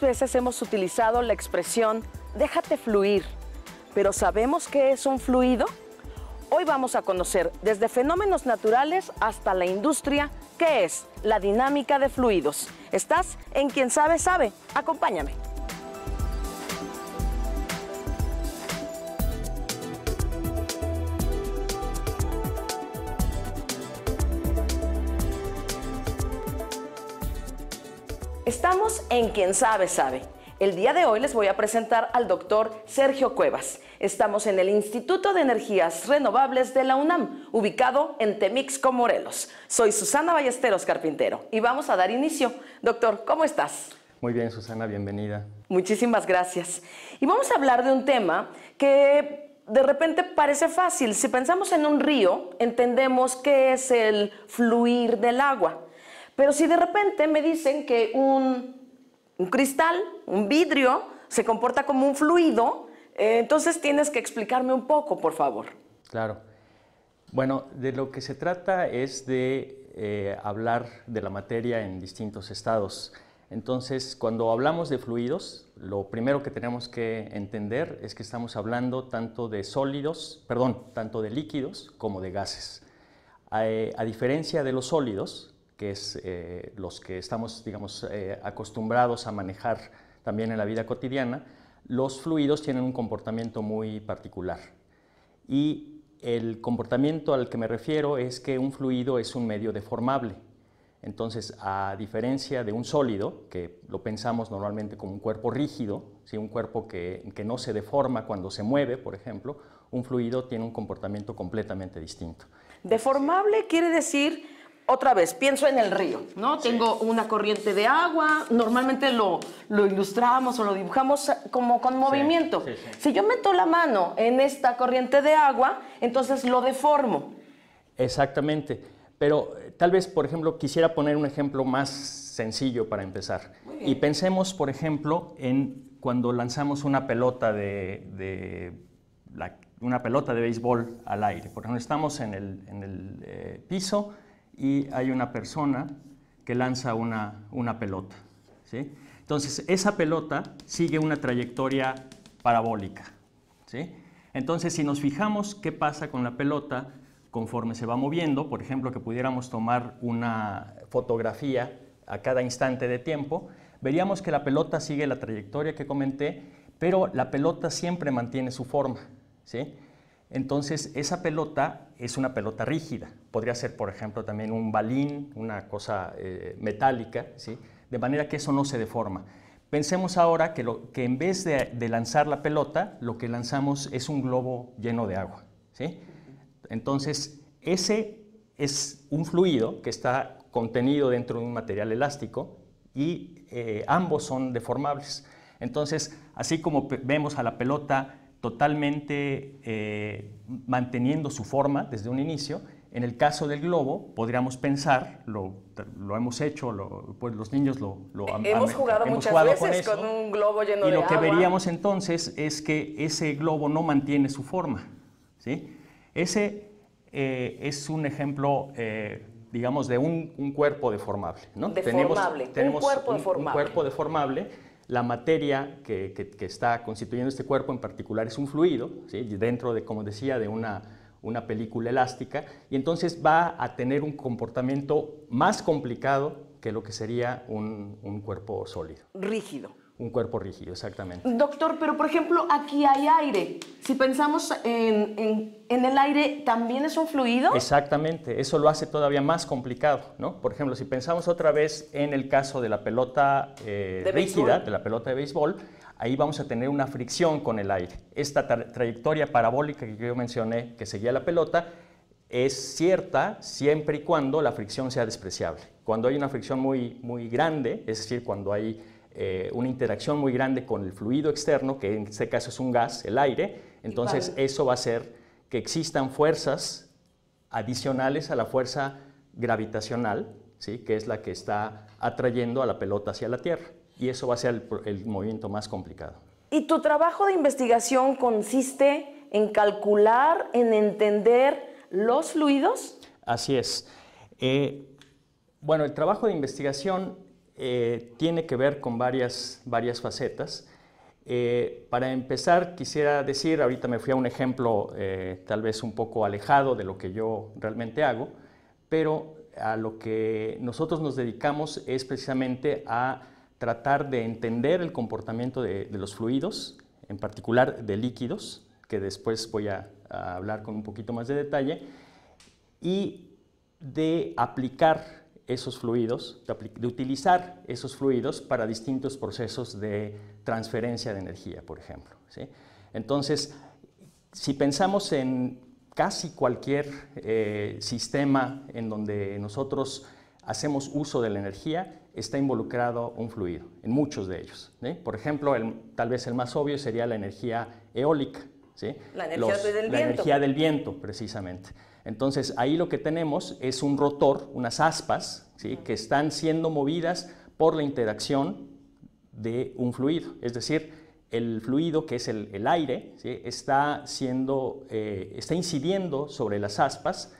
veces hemos utilizado la expresión déjate fluir, pero ¿sabemos qué es un fluido? Hoy vamos a conocer desde fenómenos naturales hasta la industria, qué es la dinámica de fluidos. Estás en Quien Sabe Sabe. Acompáñame. Estamos en Quien sabe, sabe. El día de hoy les voy a presentar al doctor Sergio Cuevas. Estamos en el Instituto de Energías Renovables de la UNAM, ubicado en Temixco, Morelos. Soy Susana Ballesteros Carpintero y vamos a dar inicio. Doctor, ¿cómo estás? Muy bien, Susana, bienvenida. Muchísimas gracias. Y vamos a hablar de un tema que de repente parece fácil. Si pensamos en un río, entendemos qué es el fluir del agua. Pero si de repente me dicen que un, cristal, un vidrio, se comporta como un fluido, eh, entonces tienes que explicarme un poco, por favor. Claro. Bueno, de lo que se trata es de eh, hablar de la materia en distintos estados. Entonces, cuando hablamos de fluidos, lo primero que tenemos que entender es que estamos hablando tanto de sólidos, perdón, tanto de líquidos como de gases. a eh, diferencia de los sólidos, que es eh, los que estamos, digamos, eh, acostumbrados a manejar también en la vida cotidiana, los fluidos tienen un comportamiento muy particular. Y el comportamiento al que me refiero es que un fluido es un medio deformable. Entonces, a diferencia de un sólido, que lo pensamos normalmente como un cuerpo rígido, ¿sí? un cuerpo que, que no se deforma cuando se mueve, por ejemplo, un fluido tiene un comportamiento completamente distinto. Deformable quiere decir otra vez, pienso en el río, ¿no? Tengo una corriente de agua, normalmente lo, ilustramos o lo dibujamos como con movimiento. si yo meto la mano en esta corriente de agua, entonces lo deformo. Exactamente, pero eh, tal vez, por ejemplo, quisiera poner un ejemplo más sencillo para empezar. Y pensemos, por ejemplo, en cuando lanzamos una pelota de, una pelota de béisbol al aire. Por ejemplo, estamos en el, en el eh, piso, y hay una persona que lanza una, pelota. ¿sí? Entonces, esa pelota sigue una trayectoria parabólica. ¿sí? Entonces, si nos fijamos qué pasa con la pelota conforme se va moviendo, por ejemplo, que pudiéramos tomar una fotografía a cada instante de tiempo, veríamos que la pelota sigue la trayectoria que comenté, pero la pelota siempre mantiene su forma. ¿sí? Entonces, esa pelota es una pelota rígida. Podría ser, por ejemplo, también un balín, una cosa eh, metálica, ¿sí? de manera que eso no se deforma. Pensemos ahora que, en vez de, lanzar la pelota, lo que lanzamos es un globo lleno de agua. Entonces, ese es un fluido que está contenido dentro de un material elástico y eh, ambos son deformables. Entonces, así como vemos a la pelota totalmente eh, manteniendo su forma desde un inicio. En el caso del globo, podríamos pensar, lo, hemos hecho, pues los niños lo, han Hemos jugado muchas veces con, un globo lleno de agua. Y lo que veríamos entonces es que ese globo no mantiene su forma. ¿sí? Ese eh, es un ejemplo eh, digamos, de un, cuerpo deformable. tenemos, Un cuerpo deformable la materia que, está constituyendo este cuerpo en particular es un fluido, dentro de, como decía, de una, película elástica, y entonces va a tener un comportamiento más complicado que lo que sería un cuerpo sólido. Rígido. Un cuerpo rígido, exactamente. Doctor, pero por ejemplo, aquí hay aire. Si pensamos en, en, el aire, ¿también es un fluido? Exactamente, eso lo hace todavía más complicado, ¿no? Por ejemplo, si pensamos otra vez en el caso de la pelota eh, de rígida, de la pelota de béisbol, ahí vamos a tener una fricción con el aire. Esta trayectoria parabólica que yo mencioné, que seguía la pelota, es cierta siempre y cuando la fricción sea despreciable. Cuando hay una fricción muy, muy grande, es decir, cuando hay eh, una interacción muy grande con el fluido externo, que en este caso es un gas, el aire, entonces eso va a hacer que existan fuerzas adicionales a la fuerza gravitacional, ¿sí? que es la que está atrayendo a la pelota hacia la Tierra. Y eso va a ser el, movimiento más complicado. ¿Y tu trabajo de investigación consiste en calcular, en entender los fluidos? Así es. Eh, bueno, el trabajo de investigación eh, tiene que ver con varias, varias facetas. Eh, para empezar, quisiera decir, ahorita me fui a un ejemplo eh, tal vez un poco alejado de lo que yo realmente hago, pero a lo que nosotros nos dedicamos es precisamente a tratar de entender el comportamiento de, los fluidos, en particular de líquidos, que después voy a hablar con un poquito más de detalle, y de aplicar esos fluidos, de, utilizar esos fluidos para distintos procesos de transferencia de energía, por ejemplo. Entonces, si pensamos en casi cualquier eh, sistema en donde nosotros hacemos uso de la energía, está involucrado un fluido, en muchos de ellos. Por ejemplo, tal vez el más obvio sería la energía eólica. La energía del La energía del viento, precisamente. Entonces ahí lo que tenemos es un rotor, unas aspas, que están siendo movidas por la interacción de un fluido. Es decir, el fluido que es el, aire está, siendo, eh, está incidiendo sobre las aspas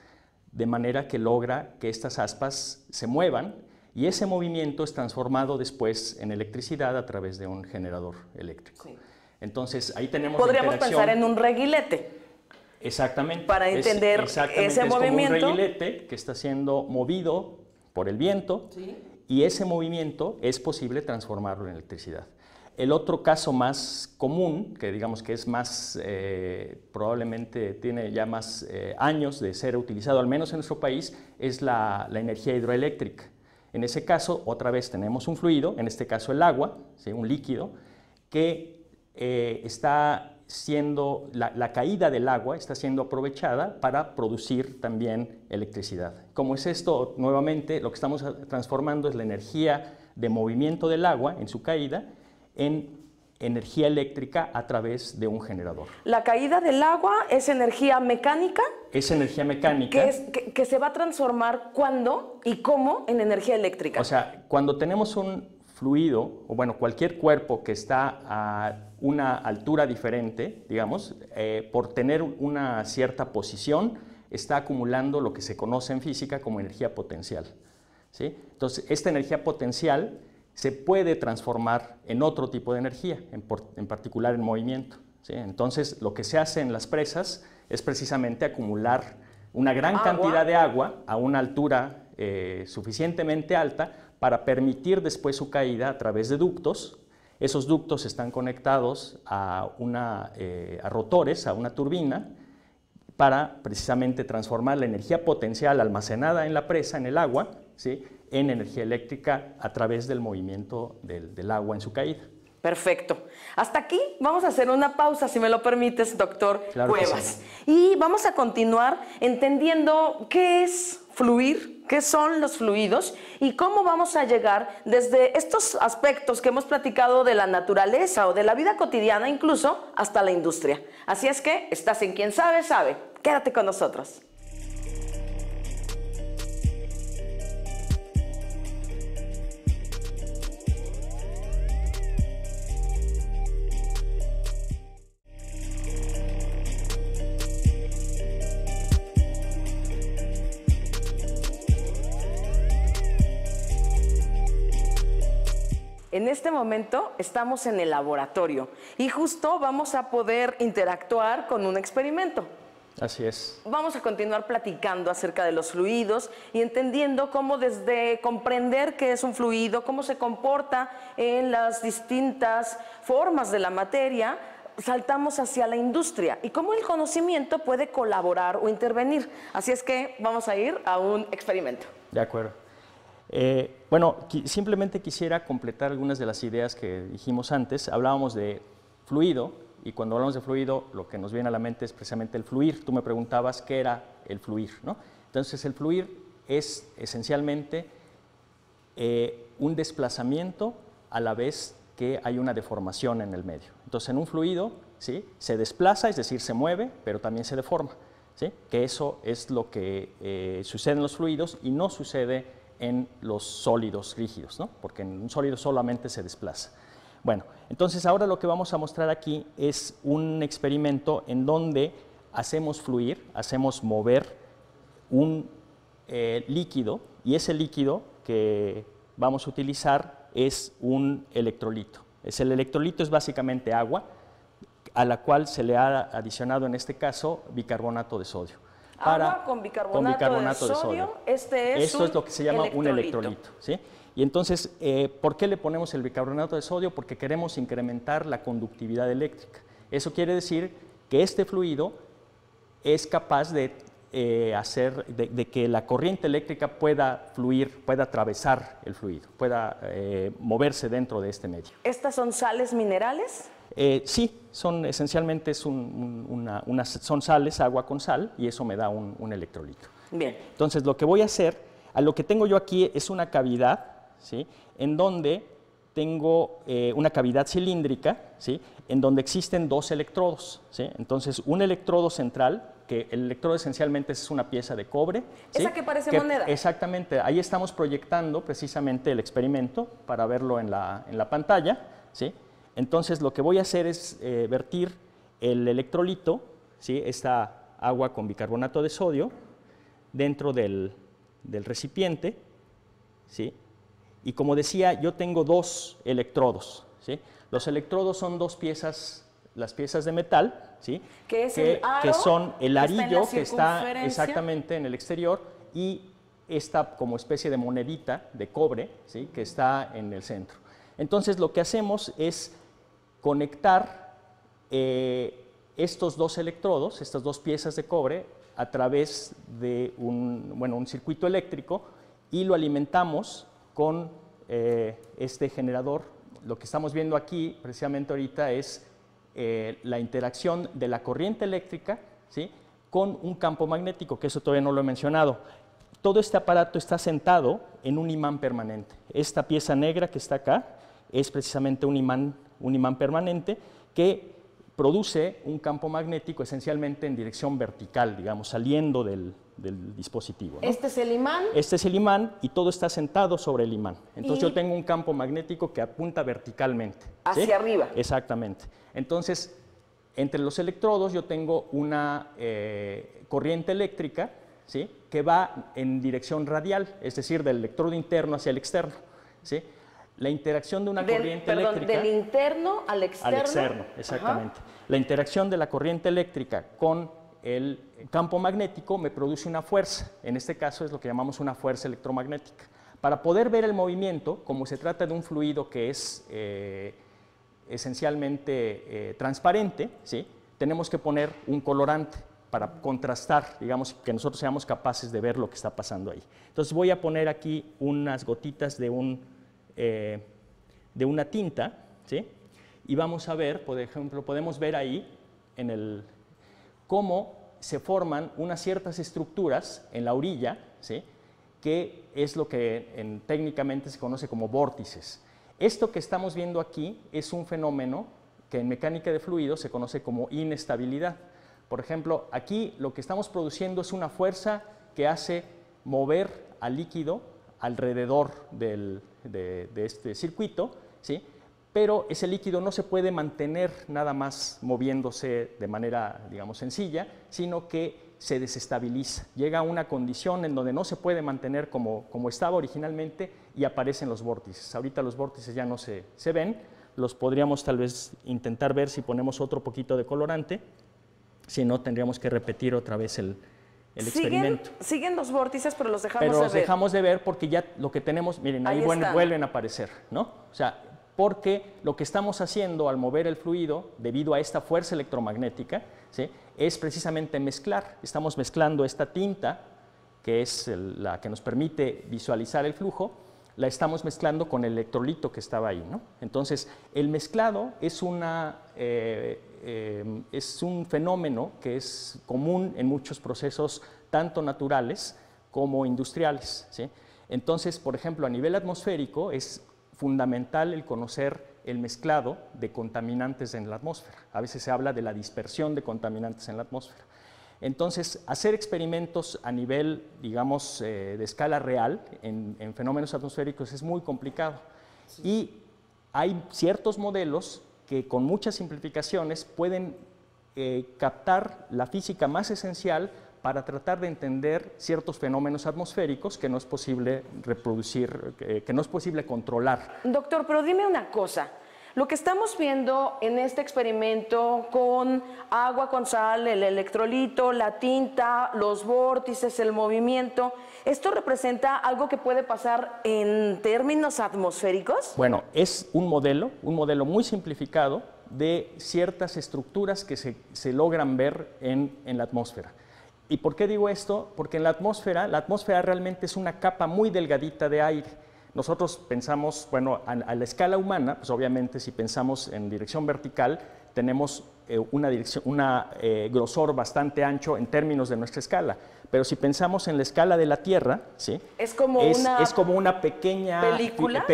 de manera que logra que estas aspas se muevan y ese movimiento es transformado después en electricidad a través de un generador eléctrico. Entonces ahí tenemos... Podríamos pensar en un reguilete. Exactamente. Para entender ese movimiento. como un reguilete que está siendo movido por el viento y ese movimiento es posible transformarlo en electricidad. El otro caso más común, que digamos que es más, eh, probablemente tiene ya más eh, años de ser utilizado, al menos en nuestro país, es la, energía hidroeléctrica. En ese caso, otra vez tenemos un fluido, en este caso el agua, ¿sí? un líquido, que eh, está siendo, la, caída del agua está siendo aprovechada para producir también electricidad. Como es esto, nuevamente, lo que estamos transformando es la energía de movimiento del agua en su caída en energía eléctrica a través de un generador. La caída del agua es energía mecánica. Es energía mecánica. Que, se va a transformar cuándo y cómo en energía eléctrica. O sea, cuando tenemos un, fluido, o bueno, cualquier cuerpo que está a una altura diferente, digamos, eh, por tener una cierta posición, está acumulando lo que se conoce en física como energía potencial. Entonces, esta energía potencial se puede transformar en otro tipo de energía, en, particular en movimiento. Entonces, lo que se hace en las presas es precisamente acumular una gran cantidad de agua a una altura eh, suficientemente alta para permitir después su caída a través de ductos. Esos ductos están conectados a, una, eh, a rotores, a una turbina, para precisamente transformar la energía potencial almacenada en la presa, en el agua, ¿sí? en energía eléctrica a través del movimiento del, agua en su caída. Perfecto. Hasta aquí vamos a hacer una pausa, si me lo permites, doctor Cuevas. Y vamos a continuar entendiendo qué es fluir qué son los fluidos y cómo vamos a llegar desde estos aspectos que hemos platicado de la naturaleza o de la vida cotidiana incluso hasta la industria. Así es que estás en quien sabe, sabe. Quédate con nosotros. En este momento estamos en el laboratorio y justo vamos a poder interactuar con un experimento. Así es. Vamos a continuar platicando acerca de los fluidos y entendiendo cómo desde comprender qué es un fluido, cómo se comporta en las distintas formas de la materia, saltamos hacia la industria y cómo el conocimiento puede colaborar o intervenir. Así es que vamos a ir a un experimento. De acuerdo. Eh, bueno, simplemente quisiera completar algunas de las ideas que dijimos antes. Hablábamos de fluido, y cuando hablamos de fluido, lo que nos viene a la mente es precisamente el fluir. Tú me preguntabas qué era el fluir, ¿no? Entonces, el fluir es esencialmente eh, un desplazamiento a la vez que hay una deformación en el medio. Entonces, en un fluido, ¿sí? Se desplaza, es decir, se mueve, pero también se deforma, ¿sí? Que eso es lo que eh, sucede en los fluidos y no sucede en los sólidos rígidos, ¿no? porque en un sólido solamente se desplaza. Bueno, entonces ahora lo que vamos a mostrar aquí es un experimento en donde hacemos fluir, hacemos mover un eh, líquido y ese líquido que vamos a utilizar es un electrolito. Es el electrolito es básicamente agua a la cual se le ha adicionado en este caso bicarbonato de sodio agua con bicarbonato, de, sodio. Este es Esto es lo que se llama un electrolito. Y entonces, eh, ¿por qué le ponemos el bicarbonato de sodio? Porque queremos incrementar la conductividad eléctrica. Eso quiere decir que este fluido es capaz de eh, hacer, de, que la corriente eléctrica pueda fluir, pueda atravesar el fluido, pueda eh, moverse dentro de este medio. ¿Estas son sales minerales? Eh, sí, son esencialmente es son sales, agua con sal, y eso me da un, electrolito. Bien. Entonces, lo que voy a hacer, a lo que tengo yo aquí es una cavidad, ¿sí? En donde tengo eh, una cavidad cilíndrica, ¿sí? En donde existen dos electrodos, ¿sí? Entonces, un electrodo central, que el electrodo esencialmente es una pieza de cobre. Esa que parece moneda. Exactamente, ahí estamos proyectando precisamente el experimento para verlo en la, en la pantalla, ¿sí? Entonces lo que voy a hacer es eh, vertir el electrolito, ¿sí? esta agua con bicarbonato de sodio, dentro del, recipiente. ¿sí? Y como decía, yo tengo dos electrodos. ¿sí? Los electrodos son dos piezas, las piezas de metal, ¿sí? que, son el arillo que está, exactamente en el exterior y esta como especie de monedita de cobre ¿sí? que está en el centro. Entonces lo que hacemos es conectar eh, estos dos electrodos, estas dos piezas de cobre, a través de un, bueno, un circuito eléctrico y lo alimentamos con eh, este generador. Lo que estamos viendo aquí precisamente ahorita es eh, la interacción de la corriente eléctrica ¿sí? con un campo magnético, que eso todavía no lo he mencionado. Todo este aparato está sentado en un imán permanente. Esta pieza negra que está acá es precisamente un imán un imán permanente, que produce un campo magnético esencialmente en dirección vertical, digamos, saliendo del, dispositivo. Este es el imán. Este es el imán y todo está sentado sobre el imán. Entonces yo tengo un campo magnético que apunta verticalmente. Hacia arriba. Exactamente. Entonces, entre los electrodos yo tengo una eh, corriente eléctrica ¿sí? que va en dirección radial, es decir, del electrodo interno hacia el externo. ¿sí? La interacción de una corriente eléctrica. Del interno al externo. exactamente. La interacción de la corriente eléctrica con el campo magnético me produce una fuerza. En este caso es lo que llamamos una fuerza electromagnética. Para poder ver el movimiento, como se trata de un fluido que es eh, esencialmente eh, transparente, ¿sí? tenemos que poner un colorante para contrastar, digamos, que nosotros seamos capaces de ver lo que está pasando ahí. Entonces voy a poner aquí unas gotitas de un eh, de una tinta, ¿sí? y vamos a ver, por ejemplo, podemos ver ahí en el, cómo se forman unas ciertas estructuras en la orilla, ¿sí? que es lo que técnicamente se conoce como vórtices. Esto que estamos viendo aquí es un fenómeno que en mecánica de fluidos se conoce como inestabilidad. Por ejemplo, aquí lo que estamos produciendo es una fuerza que hace mover al líquido alrededor del, de, este circuito, ¿sí? pero ese líquido no se puede mantener nada más moviéndose de manera, digamos, sencilla, sino que se desestabiliza, llega a una condición en donde no se puede mantener como, como estaba originalmente y aparecen los vórtices. Ahorita los vórtices ya no se, se ven, los podríamos tal vez intentar ver si ponemos otro poquito de colorante, si no tendríamos que repetir otra vez el, siguen, Siguen los vórtices, pero los dejamos pero los dejamos de ver porque ya lo que tenemos, miren, ahí, vuelven, a aparecer, ¿no? O sea, porque lo que estamos haciendo al mover el fluido, debido a esta fuerza electromagnética, es precisamente mezclar. Estamos mezclando esta tinta, que es la que nos permite visualizar el flujo, la estamos mezclando con el electrolito que estaba ahí. ¿no? Entonces, el mezclado es, una, eh, eh, es un fenómeno que es común en muchos procesos, tanto naturales como industriales. Entonces, por ejemplo, a nivel atmosférico es fundamental el conocer el mezclado de contaminantes en la atmósfera. A veces se habla de la dispersión de contaminantes en la atmósfera. Entonces, hacer experimentos a nivel, digamos, eh, de escala real en, fenómenos atmosféricos es muy complicado. Y hay ciertos modelos que con muchas simplificaciones pueden eh, captar la física más esencial para tratar de entender ciertos fenómenos atmosféricos que no es posible reproducir, que no es posible controlar. Doctor, pero dime una cosa. Lo que estamos viendo en este experimento con agua, con sal, el electrolito, la tinta, los vórtices, el movimiento, ¿esto representa algo que puede pasar en términos atmosféricos? Bueno, es un modelo, un modelo muy simplificado de ciertas estructuras que se, logran ver en la atmósfera. ¿Y por qué digo esto? Porque en la atmósfera, la atmósfera realmente es una capa muy delgadita de aire nosotros pensamos, bueno, a, la escala humana, pues obviamente si pensamos en dirección vertical, tenemos eh, una, dirección, una eh, grosor bastante ancho en términos de nuestra escala. Pero si pensamos en la escala de la Tierra, ¿sí? es, como, una como una pequeña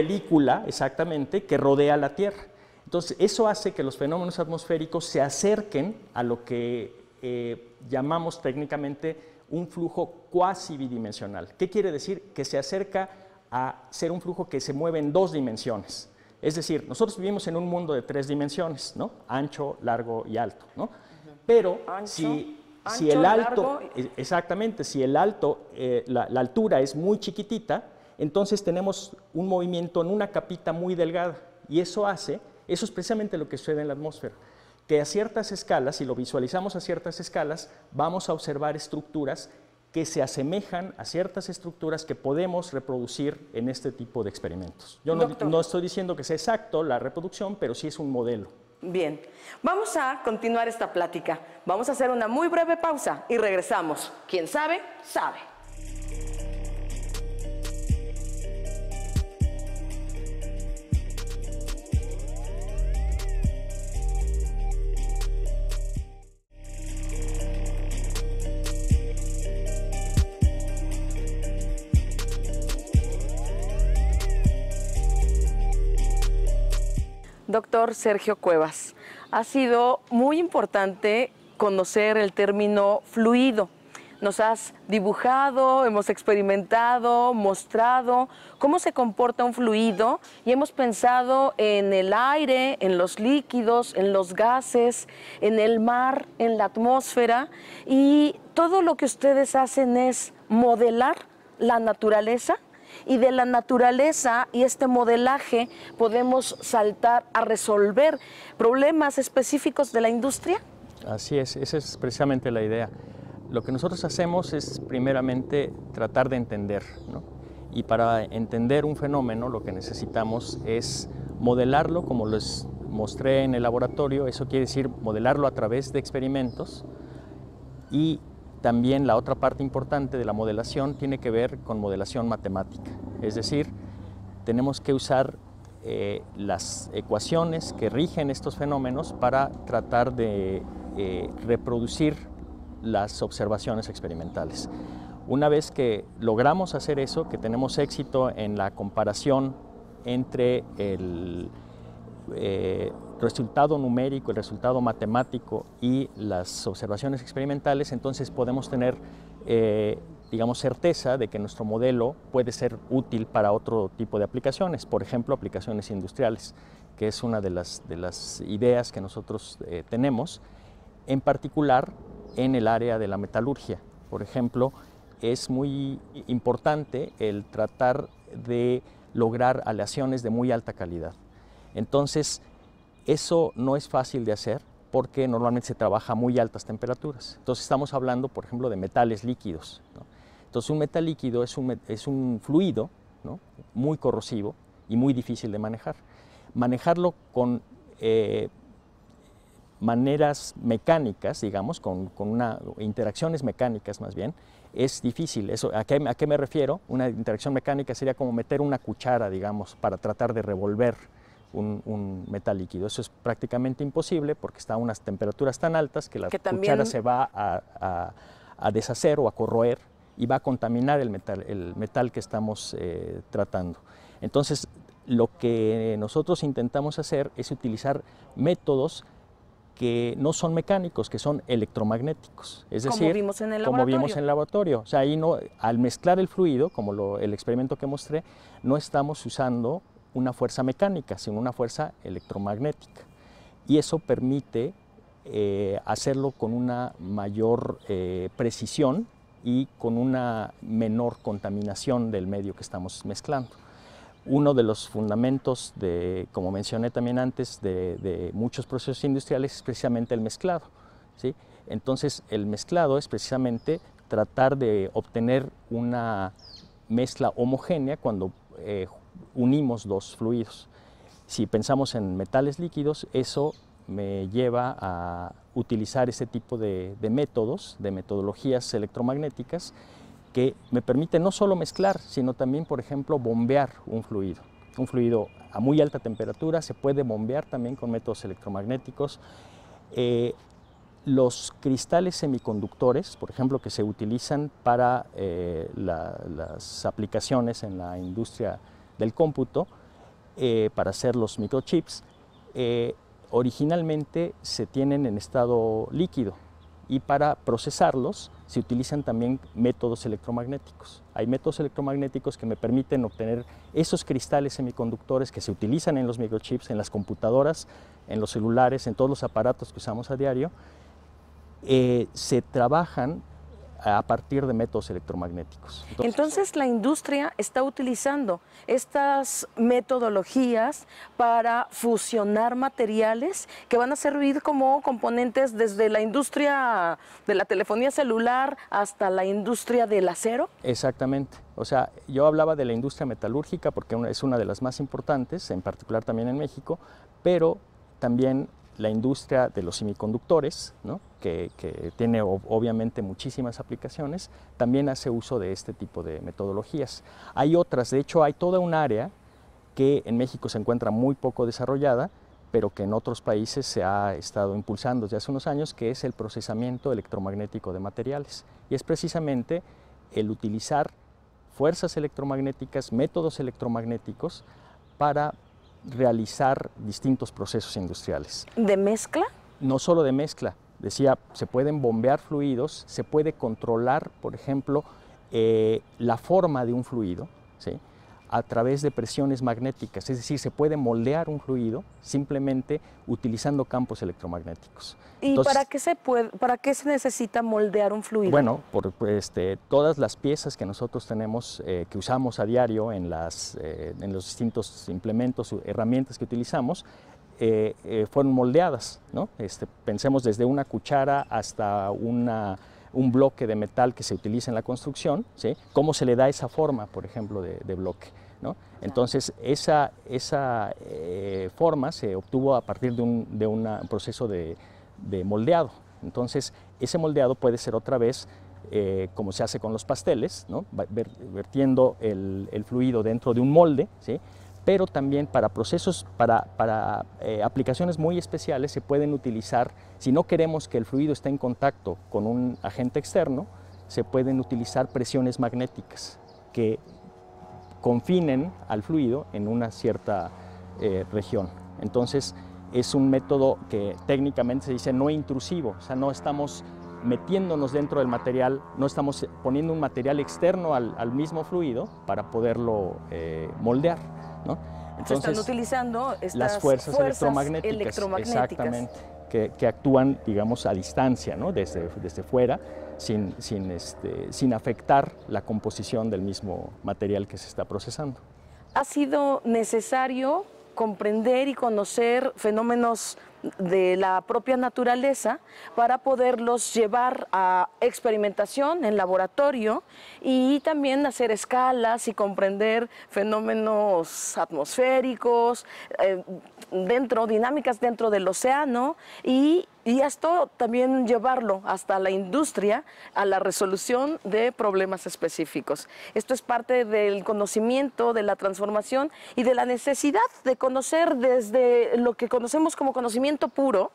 película? exactamente, que rodea la Tierra. Entonces, eso hace que los fenómenos atmosféricos se acerquen a lo que eh, llamamos técnicamente un flujo cuasi bidimensional. ¿Qué quiere decir? Que se acerca a ser un flujo que se mueve en dos dimensiones. Es decir, nosotros vivimos en un mundo de tres dimensiones, ¿no? Ancho, largo y alto, Pero si, el alto, e, exactamente, si el alto, eh, la, la, altura es muy chiquitita, entonces tenemos un movimiento en una capita muy delgada y eso hace, eso es precisamente lo que sucede en la atmósfera, que a ciertas escalas, si lo visualizamos a ciertas escalas, vamos a observar estructuras que se asemejan a ciertas estructuras que podemos reproducir en este tipo de experimentos. Yo no, estoy diciendo que sea exacto la reproducción, pero sí es un modelo. Bien, vamos a continuar esta plática. Vamos a hacer una muy breve pausa y regresamos. Quien sabe, sabe. Doctor Sergio Cuevas, ha sido muy importante conocer el término fluido. Nos has dibujado, hemos experimentado, mostrado cómo se comporta un fluido y hemos pensado en el aire, en los líquidos, en los gases, en el mar, en la atmósfera y todo lo que ustedes hacen es modelar la naturaleza y de la naturaleza y este modelaje podemos saltar a resolver problemas específicos de la industria? Así es, esa es precisamente la idea. Lo que nosotros hacemos es primeramente tratar de entender, ¿no? y para entender un fenómeno lo que necesitamos es modelarlo como les mostré en el laboratorio, eso quiere decir modelarlo a través de experimentos y también la otra parte importante de la modelación tiene que ver con modelación matemática, es decir, tenemos que usar eh, las ecuaciones que rigen estos fenómenos para tratar de eh, reproducir las observaciones experimentales. Una vez que logramos hacer eso, que tenemos éxito en la comparación entre el, eh, resultado numérico, el resultado matemático y las observaciones experimentales, entonces podemos tener, eh, digamos, certeza de que nuestro modelo puede ser útil para otro tipo de aplicaciones, por ejemplo, aplicaciones industriales, que es una de las, de las ideas que nosotros eh, tenemos, en particular en el área de la metalurgia. Por ejemplo, es muy importante el tratar de lograr aleaciones de muy alta calidad. Entonces, eso no es fácil de hacer porque normalmente se trabaja a muy altas temperaturas. Entonces estamos hablando, por ejemplo, de metales líquidos. Entonces un metal líquido es un, fluido muy corrosivo y muy difícil de manejar. Manejarlo con eh, maneras mecánicas, digamos, con, interacciones mecánicas más bien, es difícil. ¿a ¿a, qué, me refiero? Una interacción mecánica sería como meter una cuchara, digamos, para tratar de revolver un, metal líquido. Eso es prácticamente imposible porque está a unas temperaturas tan altas que la cuchara se va a, deshacer o a corroer y va a contaminar el metal, el metal que estamos eh, tratando. Entonces, lo que nosotros intentamos hacer es utilizar métodos que no son mecánicos, que son electromagnéticos. Es decir, como vimos en el laboratorio. O sea, ahí no, al mezclar el fluido, como el experimento que mostré, no estamos usando una fuerza mecánica, sino una fuerza electromagnética. Y eso permite eh, hacerlo con una mayor eh, precisión y con una menor contaminación del medio que estamos mezclando. Uno de los fundamentos, de, como mencioné también antes, de, muchos procesos industriales es precisamente el mezclado. ¿sí? Entonces, el mezclado es precisamente tratar de obtener una mezcla homogénea cuando eh, unimos dos fluidos. Si pensamos en metales líquidos, eso me lleva a utilizar ese tipo de, métodos, de metodologías electromagnéticas, que me permite no solo mezclar, sino también, por ejemplo, bombear un fluido. Un fluido a muy alta temperatura se puede bombear también con métodos electromagnéticos. Eh, los cristales semiconductores, por ejemplo, que se utilizan para eh, las aplicaciones en la industria del cómputo eh, para hacer los microchips, eh, originalmente se tienen en estado líquido y para procesarlos se utilizan también métodos electromagnéticos. Hay métodos electromagnéticos que me permiten obtener esos cristales semiconductores que se utilizan en los microchips, en las computadoras, en los celulares, en todos los aparatos que usamos a diario. Eh, se trabajan a partir de métodos electromagnéticos. Entonces, la industria está utilizando estas metodologías para fusionar materiales que van a servir como componentes desde la industria de la telefonía celular hasta la industria del acero. Exactamente. O sea, yo hablaba de la industria metalúrgica porque es una de las más importantes, en particular también en México, pero también la industria de los semiconductores, que, que, tiene obviamente muchísimas aplicaciones, también hace uso de este tipo de metodologías. Hay otras, de hecho hay toda un área que en México se encuentra muy poco desarrollada, pero que en otros países se ha estado impulsando desde hace unos años, que es el procesamiento electromagnético de materiales. Y es precisamente el utilizar fuerzas electromagnéticas, métodos electromagnéticos, para realizar distintos procesos industriales. ¿De mezcla? No solo de mezcla. Decía, se pueden bombear fluidos, se puede controlar, por ejemplo, eh, la forma de un fluido, ¿sí? a través de presiones magnéticas, es decir, se puede moldear un fluido simplemente utilizando campos electromagnéticos. ¿Y para, qué se puede, para qué se necesita moldear un fluido? Bueno, por, pues, este, todas las piezas que nosotros tenemos, eh, que usamos a diario en, las, eh, en los distintos implementos, herramientas que utilizamos, eh, fueron moldeadas. ¿no? Este, pensemos desde una cuchara hasta una, un bloque de metal que se utiliza en la construcción, cómo se le da esa forma, por ejemplo, de bloque. Entonces, esa, esa eh, forma se obtuvo a partir de un, de proceso de, moldeado. Entonces, ese moldeado puede ser otra vez, eh, como se hace con los pasteles, vertiendo el, fluido dentro de un molde, ¿sí? pero también para procesos, para, eh, aplicaciones muy especiales se pueden utilizar, si no queremos que el fluido esté en contacto con un agente externo, se pueden utilizar presiones magnéticas que confinen al fluido en una cierta eh, región. Entonces es un método que técnicamente se dice no intrusivo, o sea, no estamos metiéndonos dentro del material, no estamos poniendo un material externo al, mismo fluido para poderlo eh, moldear. Entonces, están utilizando las fuerzas, electromagnéticas, Exactamente, que, actúan, digamos, a distancia, desde fuera, sin, este, sin afectar la composición del mismo material que se está procesando. ¿Ha sido necesario comprender y conocer fenómenos de la propia naturaleza para poderlos llevar a experimentación en laboratorio y también hacer escalas y comprender fenómenos atmosféricos, eh, dentro, dinámicas dentro del océano y y esto también llevarlo hasta la industria a la resolución de problemas específicos. Esto es parte del conocimiento, de la transformación y de la necesidad de conocer desde lo que conocemos como conocimiento puro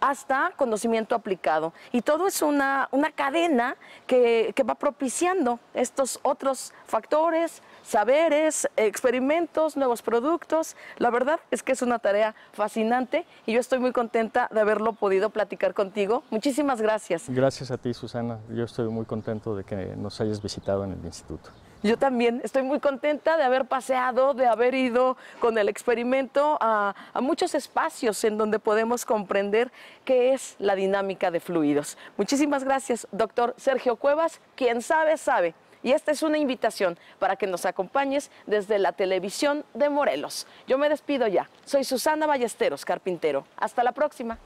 hasta conocimiento aplicado. Y todo es una, cadena que, que va propiciando estos otros factores, saberes, experimentos, nuevos productos. La verdad es que es una tarea fascinante y yo estoy muy contenta de haberlo podido platicar contigo. Muchísimas gracias. Gracias a ti, Susana. Yo estoy muy contento de que nos hayas visitado en el instituto. Yo también estoy muy contenta de haber paseado, de haber ido con el experimento a, muchos espacios en donde podemos comprender qué es la dinámica de fluidos. Muchísimas gracias, doctor Sergio Cuevas. Quien sabe, sabe. Y esta es una invitación para que nos acompañes desde la televisión de Morelos. Yo me despido ya. Soy Susana Ballesteros, carpintero. Hasta la próxima.